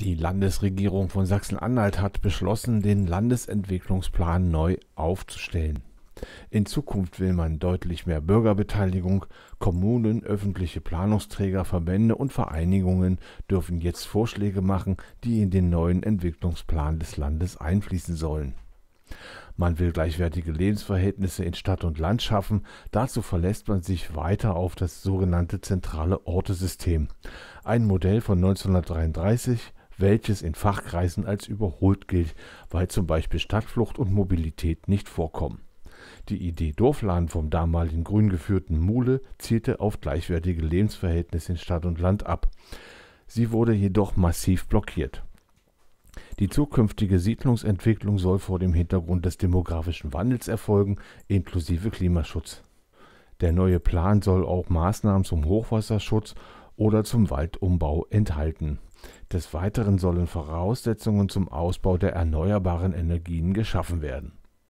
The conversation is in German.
Die Landesregierung von Sachsen-Anhalt hat beschlossen, den Landesentwicklungsplan neu aufzustellen. In Zukunft will man deutlich mehr Bürgerbeteiligung. Kommunen, öffentliche Planungsträger, Verbände und Vereinigungen dürfen jetzt Vorschläge machen, die in den neuen Entwicklungsplan des Landes einfließen sollen. Man will gleichwertige Lebensverhältnisse in Stadt und Land schaffen. Dazu verlässt man sich weiter auf das sogenannte zentrale Ortesystem. Ein Modell von 1933, welches in Fachkreisen als überholt gilt, weil zum Beispiel Stadtflucht und Mobilität nicht vorkommen. Die Idee Dorfladen vom damaligen grün geführten Mule zielte auf gleichwertige Lebensverhältnisse in Stadt und Land ab. Sie wurde jedoch massiv blockiert. Die zukünftige Siedlungsentwicklung soll vor dem Hintergrund des demografischen Wandels erfolgen, inklusive Klimaschutz. Der neue Plan soll auch Maßnahmen zum Hochwasserschutz oder zum Waldumbau enthalten. Des Weiteren sollen Voraussetzungen zum Ausbau der erneuerbaren Energien geschaffen werden